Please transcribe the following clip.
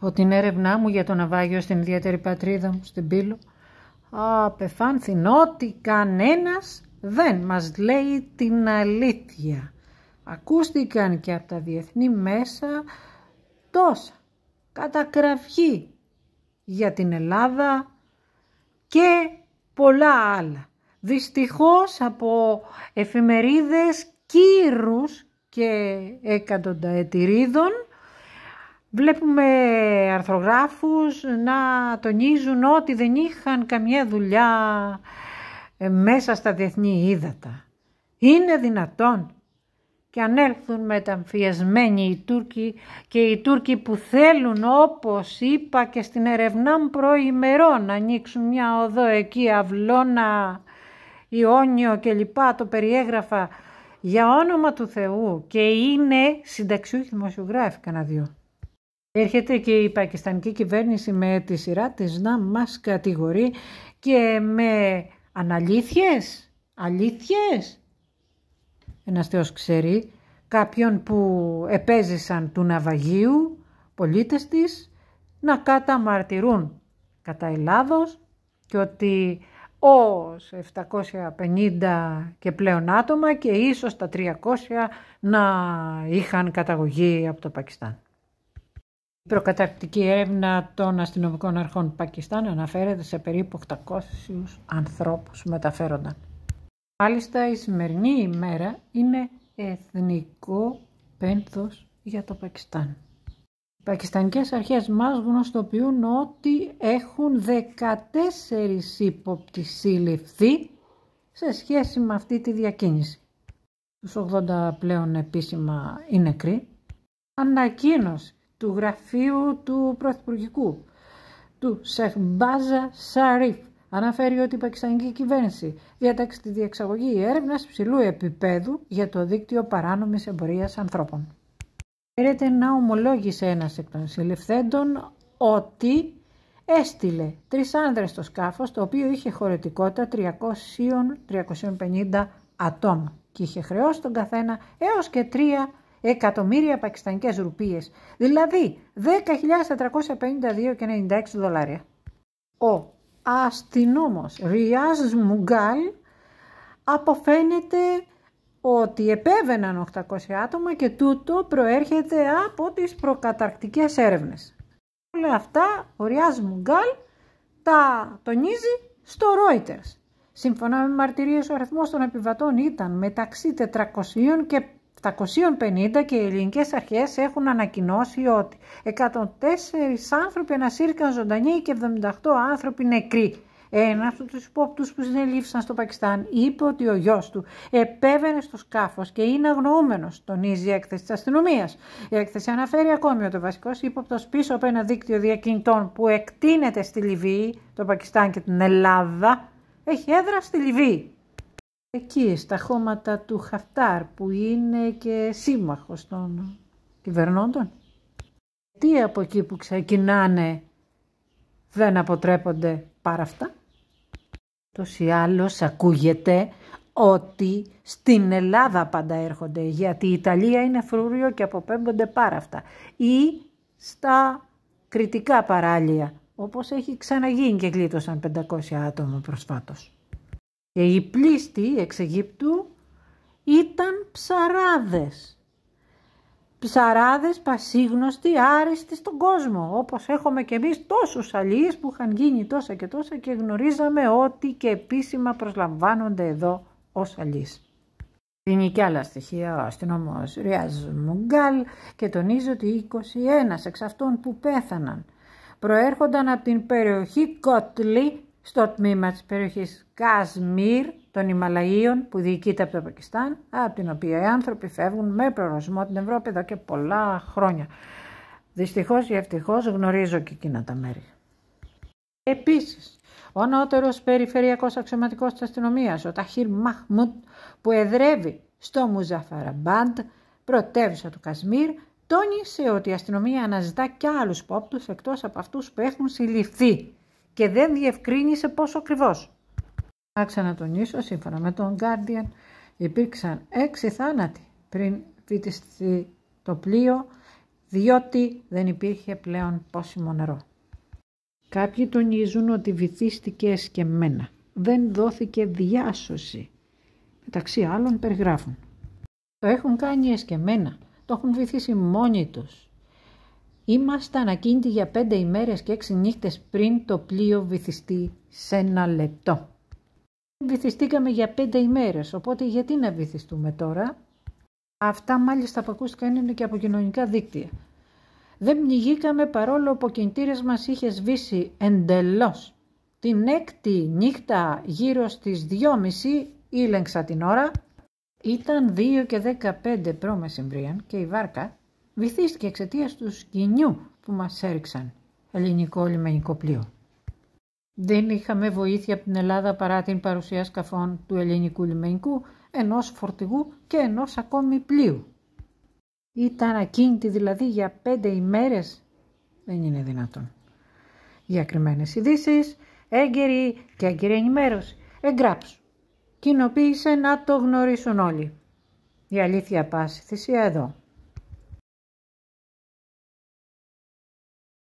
ότι την έρευνά μου για το ναυάγιο στην ιδιαίτερη πατρίδα μου, στην Πύλο, απεφάνθην ότι κανένας δεν μας λέει την αλήθεια. Ακούστηκαν και από τα διεθνή μέσα τόσα κατακραυγή για την Ελλάδα και πολλά άλλα. Δυστυχώς από εφημερίδες κύρους και εκατονταετηρίδων Βλέπουμε αρθρογράφους να τονίζουν ότι δεν είχαν καμιά δουλειά ε, μέσα στα διεθνή ύδατα. Είναι δυνατόν και αν έλθουν μεταμφιασμένοι οι Τούρκοι και οι Τούρκοι που θέλουν όπως είπα και στην ερευνά μου προημερών να ανοίξουν μια οδό εκεί Αυλώνα, Ιόνιο και λοιπά το περιέγραφα για όνομα του Θεού και είναι συνταξιούχοι δημοσιογράφοι κανένα δυο. Έρχεται και η πακιστανική κυβέρνηση με τη σειρά της να μας κατηγορεί και με αναλήθειες, αλήθειες. Ένας Θεός ξέρει κάποιον που επέζησαν του ναυαγίου πολίτες της να καταμαρτυρούν κατά Ελλάδος και ότι ως 750 και πλέον άτομα και ίσως τα 300 να είχαν καταγωγή από το Πακιστάν. Η προκαταρκτική έρευνα των αστυνομικών αρχών Πακιστάν αναφέρεται σε περίπου 800 ανθρώπους μεταφέρονταν. Μάλιστα η σημερινή ημέρα είναι εθνικό πένθος για το Πακιστάν. Οι πακιστανικές αρχές μας γνωστοποιούν ότι έχουν 14 ύποπτοι συλληφθεί σε σχέση με αυτή τη διακίνηση. Τους 80 πλέον επίσημα είναι νεκροί. Ανακοίνωση του γραφείου του Πρωθυπουργικού, του Σεχμπάζα Σαρίφ. Αναφέρει ότι η πακιστανική κυβέρνηση διατάξει τη διεξαγωγή έρευνας ψηλού επίπεδου για το δίκτυο παράνομης εμπορίας ανθρώπων. Φέρεται να ομολόγησε ένας εκ των συλληφθέντων ότι έστειλε τρεις άνδρες στο σκάφος το οποίο είχε χωρητικότητα 300-350 ατόμων και είχε χρεώσει τον καθένα έως και 3 εκατομμύρια πακιστανικές ρουπίες, δηλαδή 10.452.96 και δολάρια. Ο αστυνόμος Ριάζ Μουγκάλ αποφαίνεται ότι επέβαιναν 800 άτομα και τούτο προέρχεται από τις προκαταρκτικές έρευνες. Όλα αυτά ο Ριάζ Μουγκάλ τα τονίζει στο Reuters. Σύμφωνα με μαρτυρίες ο αριθμός των επιβατών ήταν μεταξύ 400 και 750 και οι ελληνικές αρχές έχουν ανακοινώσει ότι 104 άνθρωποι ανασύρθηκαν ζωντανοί και 78 άνθρωποι νεκροί. Ένα από τους υπόπτους που συνελήφθησαν στο Πακιστάν είπε ότι ο γιος του επέβαινε στο σκάφος και είναι αγνοούμενος, τονίζει η έκθεση της αστυνομίας. Η έκθεση αναφέρει ακόμη ότι ο βασικός ύποπτος πίσω από ένα δίκτυο διακινητών που εκτείνεται στη Λιβύη, το Πακιστάν και την Ελλάδα, έχει έδρα στη Λιβύη εκεί στα χώματα του Χαφτάρ που είναι και σύμμαχος των κυβερνώντων. Τι από εκεί που ξεκινάνε δεν αποτρέπονται παρά αυτά. Τόσοι η ακουγεται οτι στην είναι φρούριο και αποπέμπονται πάρα αυτά. Ή στα κριτικά παράλια όπως έχει ξαναγίνει και γλίτωσαν 500 άτομα προσφάτως και οι πλήστοι εξ Αιγύπτου ήταν ψαράδες. Ψαράδες πασίγνωστοι, άριστοι στον κόσμο, όπως έχουμε και εμείς τόσους αλλοίες που είχαν γίνει τόσα και τόσα και γνωρίζαμε ότι και επίσημα προσλαμβάνονται εδώ ως αλλοίς. Δίνει και άλλα στοιχεία ο αστυνομός Ριάζ Μουγκάλ και τονίζει ότι 21 εξ αυτών που πέθαναν προέρχονταν από την περιοχή Κότλι στο τμήμα της περιοχής Κασμίρ των Ιμαλαίων που διοικείται από το Πακιστάν, από την οποία οι άνθρωποι φεύγουν με προορισμό την Ευρώπη εδώ και πολλά χρόνια. Δυστυχώς ή ευτυχώς γνωρίζω και εκείνα τα μέρη. Επίσης, ο ανώτερος περιφερειακός αξιωματικός της αστυνομίας, ο Ταχύρ Μαχμούτ, που εδρεύει στο Μουζαφαραμπάντ, πρωτεύουσα του Κασμίρ, τόνισε ότι η αστυνομία αναζητά και άλλους επισης ο νοτερος εκτός από αυτούς που έχουν συλληφθεί και δεν διευκρίνησε πόσο ακριβώς. Να ξανατονίσω, σύμφωνα με τον Guardian, υπήρξαν έξι θάνατοι πριν φύτιστη το πλοίο, διότι δεν υπήρχε πλέον πόσιμο νερό. Κάποιοι τονίζουν ότι βυθίστηκε εσκεμμένα. Δεν δόθηκε διάσωση. Μεταξύ άλλων περιγράφουν. Το έχουν κάνει εσκεμμένα. Το έχουν βυθίσει μόνοι τους. Ήμασταν ακίνητοι για πέντε ημέρες και έξι νύχτες πριν το πλοίο βυθιστεί σε ένα λεπτό. Βυθιστήκαμε για πέντε ημέρες, οπότε γιατί να βυθιστούμε τώρα. Αυτά μάλιστα που ακούστηκαν είναι και από κοινωνικά δίκτυα. Δεν πνιγήκαμε παρόλο που ο κινητήρας μας είχε σβήσει εντελώς. Την έκτη νύχτα γύρω στις 2.30 ήλεγξα την ώρα. Ήταν 2 και 15 πρώμεσημβρίαν και η βάρκα βυθίστηκε εξαιτίας του σκηνιού που μας έριξαν. Ελληνικό λιμενικό πλοίο. Δεν είχαμε βοήθεια από την Ελλάδα παρά την παρουσία σκαφών του ελληνικού λιμενικού, ενός φορτηγού και ενός ακόμη πλοίου. Ήταν ακίνητη δηλαδή για πέντε ημέρες. Δεν είναι δυνατόν. Για κρυμμένες ειδήσεις, έγκαιρη και έγκαιρη ενημέρωση. Εγγράψου. Κοινοποίησε να το γνωρίσουν όλοι. Η αλήθεια πάση θυσία εδώ.